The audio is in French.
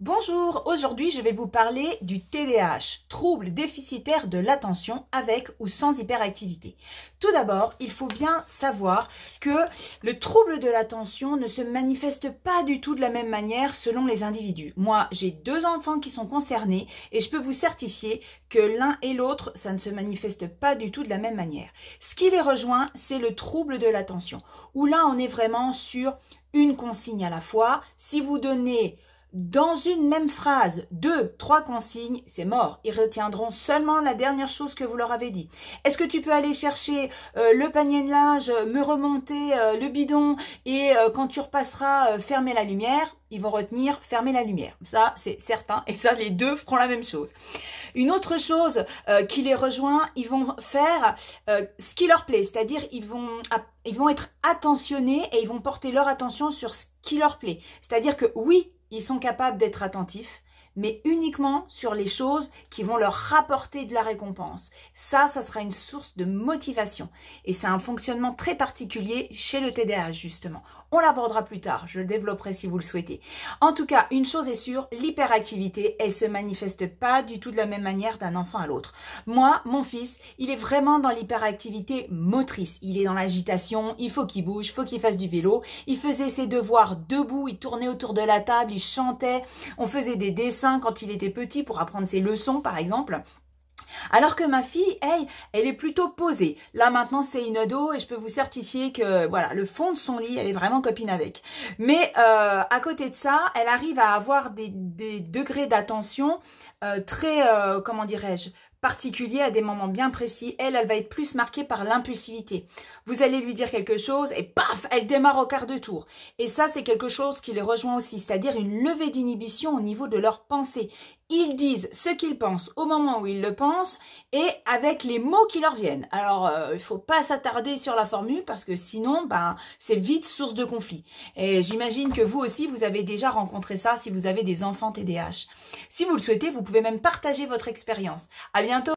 Bonjour, aujourd'hui je vais vous parler du TDAH, trouble déficitaire de l'attention avec ou sans hyperactivité. Tout d'abord, il faut bien savoir que le trouble de l'attention ne se manifeste pas du tout de la même manière selon les individus. Moi, j'ai deux enfants qui sont concernés et je peux vous certifier que l'un et l'autre, ça ne se manifeste pas du tout de la même manière. Ce qui les rejoint, c'est le trouble de l'attention, où là on est vraiment sur une consigne à la fois. Si vous donnez dans une même phrase, deux, trois consignes, c'est mort. Ils retiendront seulement la dernière chose que vous leur avez dit. Est-ce que tu peux aller chercher euh, le panier de linge, euh, me remonter euh, le bidon et quand tu repasseras, fermer la lumière Ils vont retenir fermer la lumière. Ça, c'est certain. Et ça, les deux feront la même chose. Une autre chose qui les rejoint, ils vont faire ce qui leur plaît, c'est-à-dire ils vont, ils vont être attentionnés et ils vont porter leur attention sur ce qui leur plaît. C'est-à-dire que oui, ils sont capables d'être attentifs, mais uniquement sur les choses qui vont leur rapporter de la récompense. Ça, ça sera une source de motivation. Et c'est un fonctionnement très particulier chez le TDAH, justement. On l'abordera plus tard, je le développerai si vous le souhaitez. En tout cas, une chose est sûre, l'hyperactivité, elle se manifeste pas du tout de la même manière d'un enfant à l'autre. Moi, mon fils, il est vraiment dans l'hyperactivité motrice. Il est dans l'agitation, il faut qu'il bouge, faut qu'il fasse du vélo. Il faisait ses devoirs debout, il tournait autour de la table, il chantait, on faisait des dessins quand il était petit pour apprendre ses leçons, par exemple. Alors que ma fille, elle, elle est plutôt posée. Là maintenant, c'est une ado et je peux vous certifier que voilà, le fond de son lit, elle est vraiment copine avec. Mais euh, à côté de ça, elle arrive à avoir des, degrés d'attention euh, très, euh, comment dirais-je, particulier à des moments bien précis. Elle, elle va être plus marquée par l'impulsivité. Vous allez lui dire quelque chose et paf, elle démarre au quart de tour. Et ça, c'est quelque chose qui les rejoint aussi, c'est-à-dire une levée d'inhibition au niveau de leur pensée. Ils disent ce qu'ils pensent au moment où ils le pensent et avec les mots qui leur viennent. Alors, euh, il ne faut pas s'attarder sur la formule parce que sinon, ben, c'est vite source de conflit. Et j'imagine que vous aussi, vous avez déjà rencontré ça si vous avez des enfants TDAH. Si vous le souhaitez, vous pouvez même partager votre expérience. À bientôt.